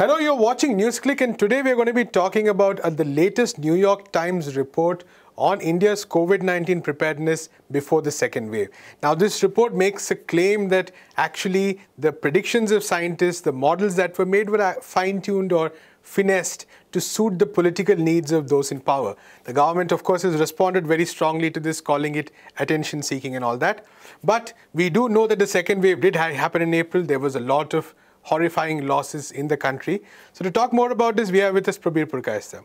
Hello, you're watching NewsClick, and today we're going to be talking about uh, the latest New York Times report on India's COVID 19 preparedness before the second wave. Now, this report makes a claim that actually the predictions of scientists, the models that were made, were uh, fine tuned or finessed to suit the political needs of those in power. The government, of course, has responded very strongly to this, calling it attention seeking and all that. But we do know that the second wave did happen in April. There was a lot of horrifying losses in the country. So to talk more about this, we have with us Prabir Purkaista.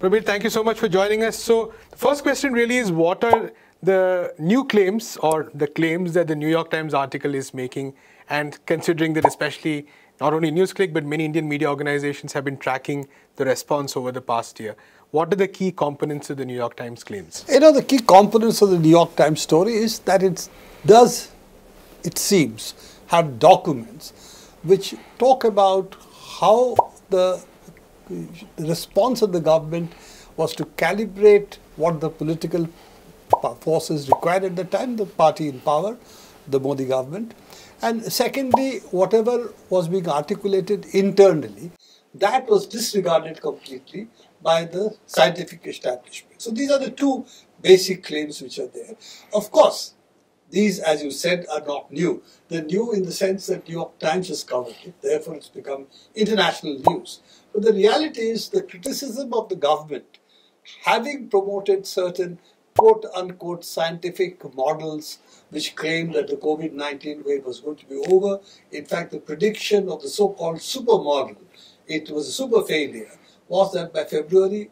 Prabir, thank you so much for joining us. So the first question really is what are the new claims or the claims that the New York Times article is making and considering that especially not only NewsClick but many Indian media organizations have been tracking the response over the past year. What are the key components of the New York Times claims? You know, the key components of the New York Times story is that it does, it seems, have documents which talk about how the response of the government was to calibrate what the political forces required at the time, the party in power, the Modi government. And secondly, whatever was being articulated internally, that was disregarded completely by the scientific establishment. So these are the two basic claims which are there. Of course, these, as you said, are not new. They're new in the sense that New York Times has covered it, therefore it's become international news. But the reality is the criticism of the government having promoted certain quote unquote scientific models which claimed that the COVID 19 wave was going to be over. In fact, the prediction of the so called supermodel, it was a super failure, was that by February,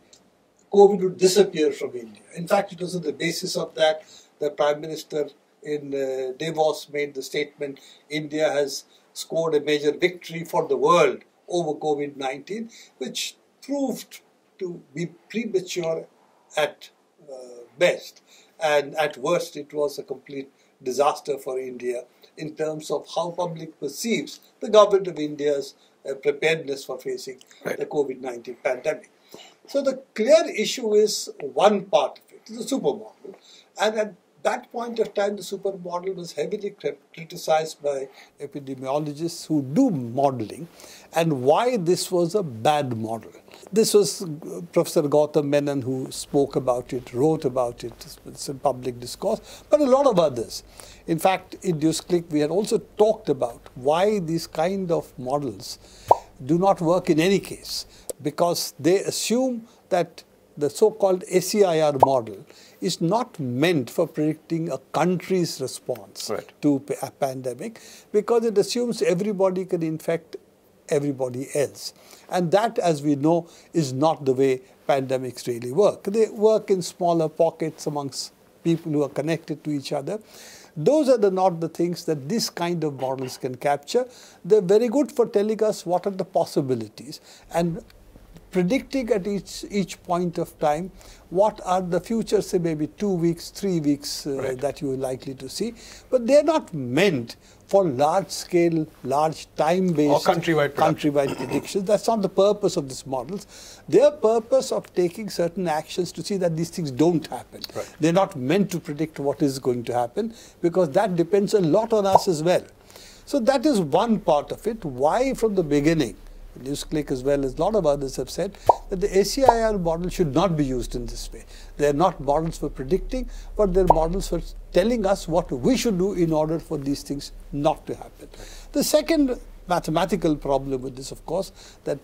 COVID would disappear from India. In fact, it was on the basis of that the Prime Minister in uh, Davos made the statement India has scored a major victory for the world over COVID 19, which proved to be premature at uh, best. And at worst, it was a complete disaster for India in terms of how public perceives the government of India's uh, preparedness for facing right. the COVID 19 pandemic. So the clear issue is one part of it, the supermodel. And at that point of time, the supermodel was heavily criticized by epidemiologists who do modeling and why this was a bad model. This was uh, Professor Gautam Menon who spoke about it, wrote about it, it's in public discourse, but a lot of others. In fact, in Deuce we had also talked about why these kind of models do not work in any case because they assume that the so-called SEIR model is not meant for predicting a country's response right. to a pandemic because it assumes everybody can infect everybody else. And that, as we know, is not the way pandemics really work. They work in smaller pockets amongst people who are connected to each other. Those are the, not the things that this kind of models can capture. They're very good for telling us what are the possibilities. And predicting at each, each point of time what are the future, say maybe two weeks, three weeks uh, right. that you are likely to see. But they're not meant for large scale, large time based or countrywide, countrywide predictions. That's not the purpose of these models. Their purpose of taking certain actions to see that these things don't happen. Right. They're not meant to predict what is going to happen because that depends a lot on us as well. So that is one part of it. Why from the beginning Newsclick as well as a lot of others have said that the ACIR model should not be used in this way. They are not models for predicting, but they're models for telling us what we should do in order for these things not to happen. The second mathematical problem with this, of course, that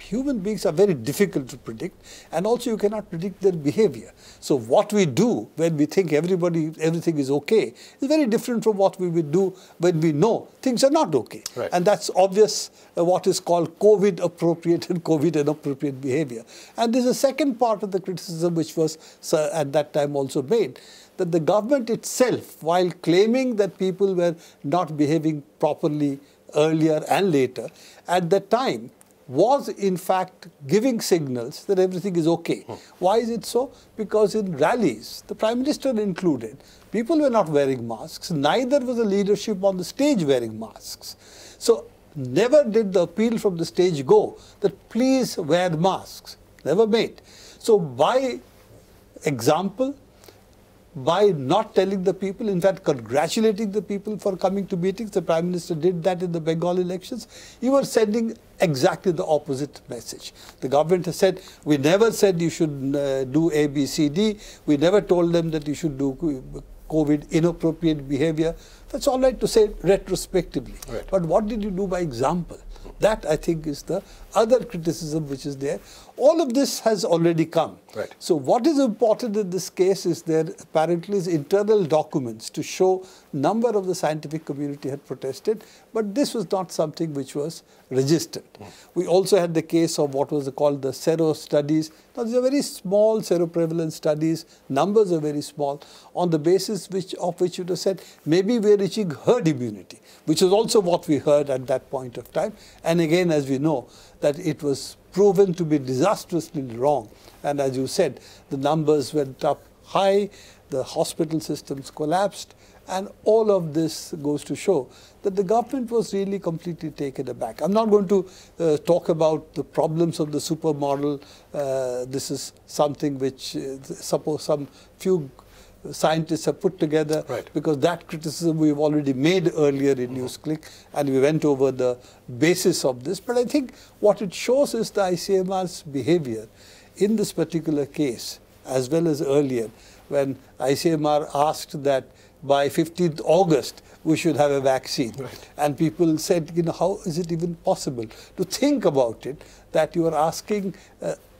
human beings are very difficult to predict and also you cannot predict their behavior. So what we do when we think everybody, everything is okay is very different from what we would do when we know things are not okay. Right. And that's obvious uh, what is called COVID appropriate and COVID inappropriate behavior. And there's a second part of the criticism which was uh, at that time also made that the government itself, while claiming that people were not behaving properly earlier and later, at that time was in fact giving signals that everything is okay. Hmm. Why is it so? Because in rallies, the Prime Minister included, people were not wearing masks, neither was the leadership on the stage wearing masks. So never did the appeal from the stage go that please wear masks, never made. So by example, by not telling the people, in fact, congratulating the people for coming to meetings. The Prime Minister did that in the Bengal elections. You were sending exactly the opposite message. The government has said, we never said you should uh, do A, B, C, D. We never told them that you should do COVID inappropriate behavior. That's all right to say retrospectively. Right. But what did you do by example? That, I think, is the other criticism which is there. All of this has already come. Right. So what is important in this case is there apparently is internal documents to show number of the scientific community had protested, but this was not something which was registered. Mm. We also had the case of what was called the sero studies. Now these are very small seroprevalence studies, numbers are very small, on the basis which of which you have said maybe we're reaching herd immunity, which is also what we heard at that point of time. And again, as we know, that it was proven to be disastrously wrong. And as you said, the numbers went up high, the hospital systems collapsed, and all of this goes to show that the government was really completely taken aback. I'm not going to uh, talk about the problems of the supermodel. Uh, this is something which uh, suppose some few scientists have put together, right. because that criticism we've already made earlier in mm -hmm. NewsClick, and we went over the basis of this. But I think what it shows is the ICMR's behavior in this particular case, as well as earlier, when ICMR asked that by 15th August we should have a vaccine. Right. And people said, you know, how is it even possible to think about it that you are asking uh,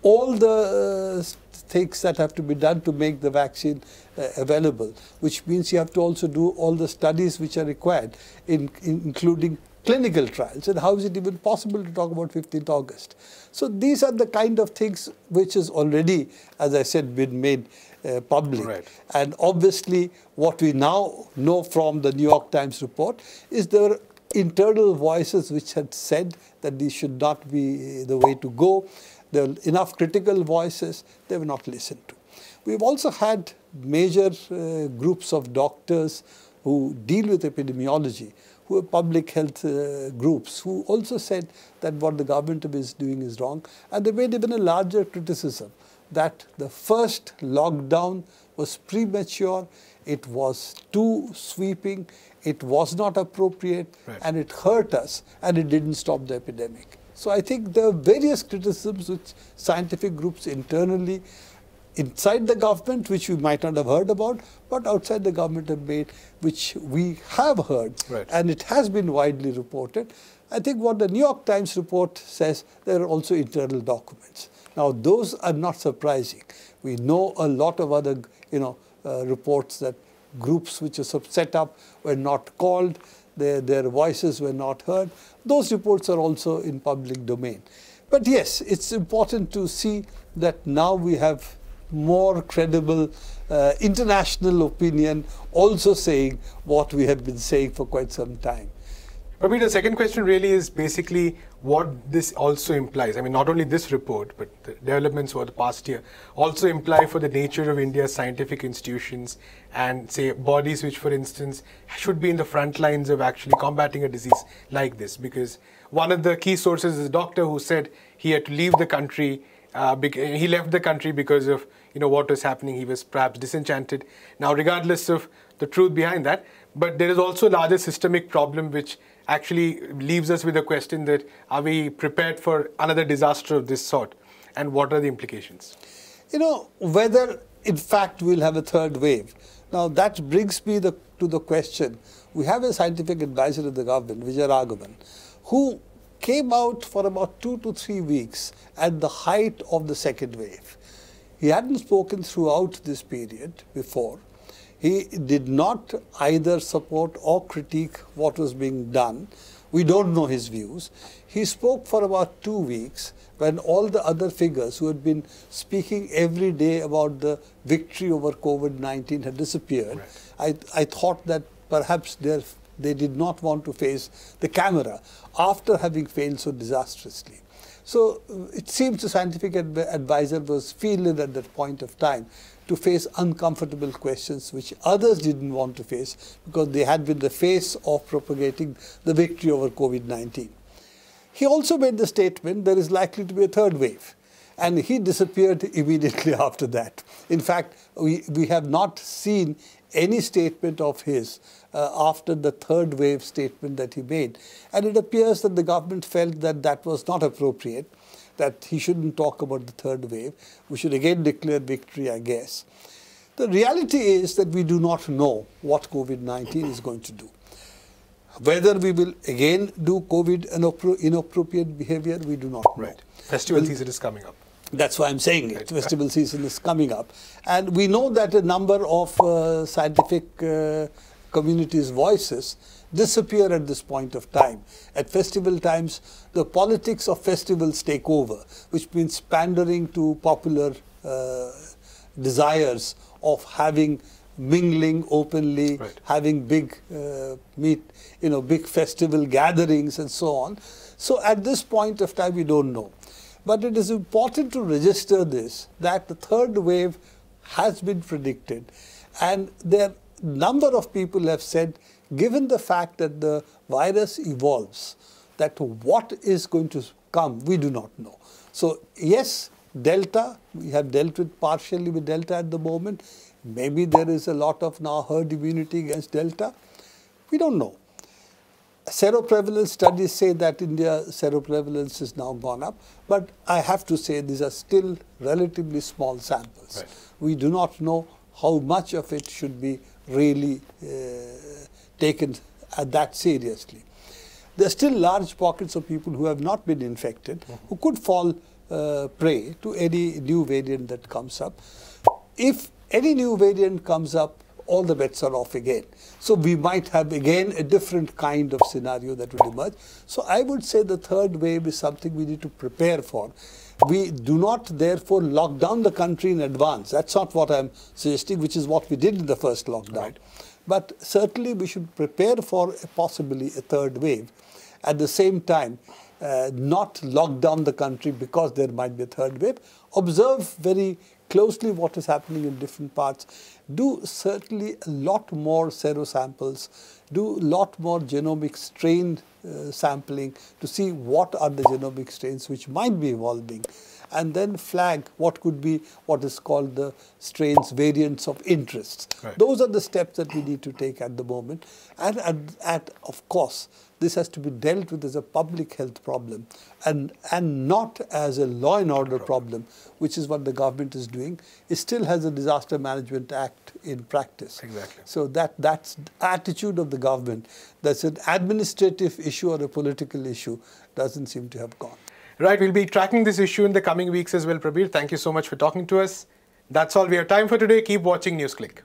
all the uh, things that have to be done to make the vaccine uh, available, which means you have to also do all the studies which are required, in, in, including clinical trials. And how is it even possible to talk about 15th August? So these are the kind of things which has already, as I said, been made uh, public. Right. And obviously, what we now know from the New York Times report is there were internal voices which had said that this should not be the way to go. There were enough critical voices, they were not listened to. We've also had major uh, groups of doctors who deal with epidemiology, who are public health uh, groups, who also said that what the government is doing is wrong. And they made even a larger criticism that the first lockdown was premature, it was too sweeping, it was not appropriate, right. and it hurt us, and it didn't stop the epidemic. So I think there are various criticisms which scientific groups internally, inside the government, which we might not have heard about, but outside the government have made, which we have heard. Right. And it has been widely reported. I think what the New York Times report says, there are also internal documents. Now, those are not surprising. We know a lot of other, you know, uh, reports that groups which are set up were not called their, their voices were not heard. Those reports are also in public domain. But yes, it's important to see that now we have more credible uh, international opinion also saying what we have been saying for quite some time. But the second question really is basically what this also implies. I mean, not only this report, but the developments over the past year also imply for the nature of India's scientific institutions and, say, bodies which, for instance, should be in the front lines of actually combating a disease like this. Because one of the key sources is a doctor who said he had to leave the country. Uh, he left the country because of you know what was happening. He was perhaps disenchanted. Now, regardless of the truth behind that, but there is also a larger systemic problem which actually leaves us with a question that are we prepared for another disaster of this sort and what are the implications? You know, whether in fact we'll have a third wave. Now that brings me the, to the question. We have a scientific advisor of the government, Vijay Raghavan, who came out for about two to three weeks at the height of the second wave. He hadn't spoken throughout this period before. He did not either support or critique what was being done. We don't know his views. He spoke for about two weeks when all the other figures who had been speaking every day about the victory over COVID-19 had disappeared. Right. I, I thought that perhaps they did not want to face the camera after having failed so disastrously. So it seems the scientific advisor was fielded at that point of time to face uncomfortable questions which others didn't want to face because they had been the face of propagating the victory over COVID 19. He also made the statement there is likely to be a third wave. And he disappeared immediately after that. In fact, we, we have not seen any statement of his uh, after the third wave statement that he made. And it appears that the government felt that that was not appropriate that he shouldn't talk about the third wave. We should again declare victory, I guess. The reality is that we do not know what COVID-19 is going to do. Whether we will again do COVID inappro inappropriate behavior, we do not right. know. Festival season is coming up. That's why I'm saying it. Festival season is coming up. And we know that a number of uh, scientific uh, communities' voices disappear at this point of time. At festival times, the politics of festivals take over, which means pandering to popular uh, desires of having mingling openly, right. having big uh, meet, you know, big festival gatherings and so on. So at this point of time, we don't know. But it is important to register this, that the third wave has been predicted. And there number of people have said given the fact that the virus evolves, that what is going to come, we do not know. So yes, Delta, we have dealt with partially with Delta at the moment. Maybe there is a lot of now herd immunity against Delta. We don't know. Seroprevalence studies say that India seroprevalence is now gone up, but I have to say these are still relatively small samples. Right. We do not know how much of it should be really uh, taken uh, that seriously. There are still large pockets of people who have not been infected, mm -hmm. who could fall uh, prey to any new variant that comes up. If any new variant comes up all the bets are off again. So we might have again a different kind of scenario that would emerge. So I would say the third wave is something we need to prepare for. We do not therefore lock down the country in advance. That's not what I'm suggesting, which is what we did in the first lockdown. Right. But certainly we should prepare for a possibly a third wave. At the same time, uh, not lock down the country because there might be a third wave. Observe very closely what is happening in different parts do certainly a lot more sero samples. do a lot more genomic strain uh, sampling to see what are the genomic strains which might be evolving and then flag what could be what is called the strains variants of interest. Right. Those are the steps that we need to take at the moment. And, at of course, this has to be dealt with as a public health problem and, and not as a law and order problem, which is what the government is doing. It still has a Disaster Management Act act in practice. Exactly. So that that's attitude of the government. That's an administrative issue or a political issue doesn't seem to have gone. Right, we'll be tracking this issue in the coming weeks as well, Prabir. Thank you so much for talking to us. That's all we have time for today. Keep watching NewsClick.